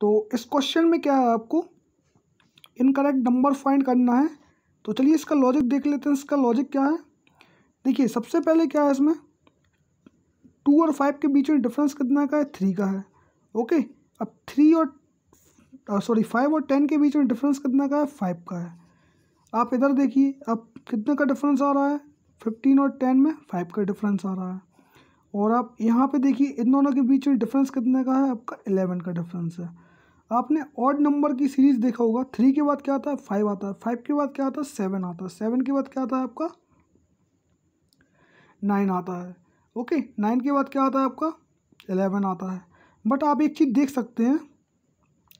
तो इस क्वेश्चन में क्या है आपको इनकरेक्ट नंबर फाइंड करना है तो चलिए इसका लॉजिक देख लेते हैं इसका लॉजिक क्या है देखिए सबसे पहले क्या है इसमें टू और फाइव के बीच में डिफरेंस कितना का है थ्री का है ओके अब थ्री और सॉरी फाइव और टेन के बीच में डिफरेंस कितना का है फाइव का है आप इधर देखिए अब कितने का डिफरेंस आ रहा है फिफ्टीन और टेन में फाइव का डिफरेंस आ रहा है और आप यहाँ पे देखिए इन दोनों के बीच में डिफरेंस कितने का है आपका एलेवन का डिफरेंस है आपने ऑड नंबर की सीरीज देखा होगा थ्री के बाद क्या आता है फाइव आता है फाइव के बाद क्या आता है सेवन आता है सेवन के बाद क्या आता है आपका नाइन आता है ओके नाइन के बाद क्या आता है आपका एलेवन आता है बट आप एक चीज़ देख सकते हैं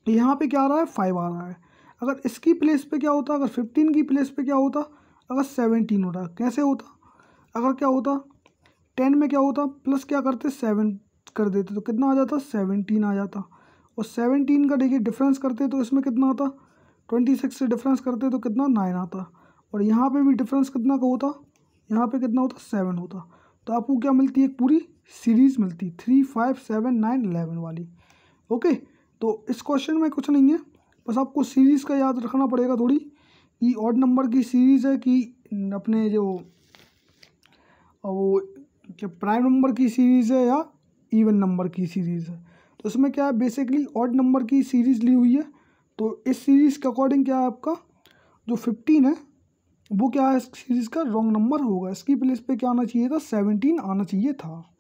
यहाँ पे क्या आ रहा है फाइव आ रहा है अगर इसकी प्लेस पे क्या होता अगर फिफ्टीन की प्लेस पे क्या होता अगर सेवनटीन होता कैसे होता अगर क्या होता टेन में क्या होता प्लस क्या करते सेवन कर देते तो कितना आ जाता सेवनटीन आ जाता और सेवनटीन का देखिए डिफरेंस करते तो इसमें कितना आता ट्वेंटी सिक्स से डिफरेंस करते तो कितना नाइन आता और यहाँ पे भी डिफरेंस कितना का होता यहाँ पे कितना होता सेवन होता तो आपको क्या मिलती है एक पूरी सीरीज़ मिलती three five seven nine eleven वाली ओके तो इस क्वेश्चन में कुछ नहीं है बस आपको सीरीज़ का याद रखना पड़ेगा थोड़ी ये ऑड नंबर की सीरीज़ है कि अपने जो वो प्राइम नंबर की सीरीज़ है या इवन नंबर की सीरीज़ है तो इसमें क्या है बेसिकली ऑड नंबर की सीरीज़ ली हुई है तो इस सीरीज़ के अकॉर्डिंग क्या है आपका जो फिफ्टीन है वो क्या है इस सीरीज़ का रॉन्ग नंबर होगा इसकी प्लेस पे क्या आना चाहिए था सेवनटीन आना चाहिए था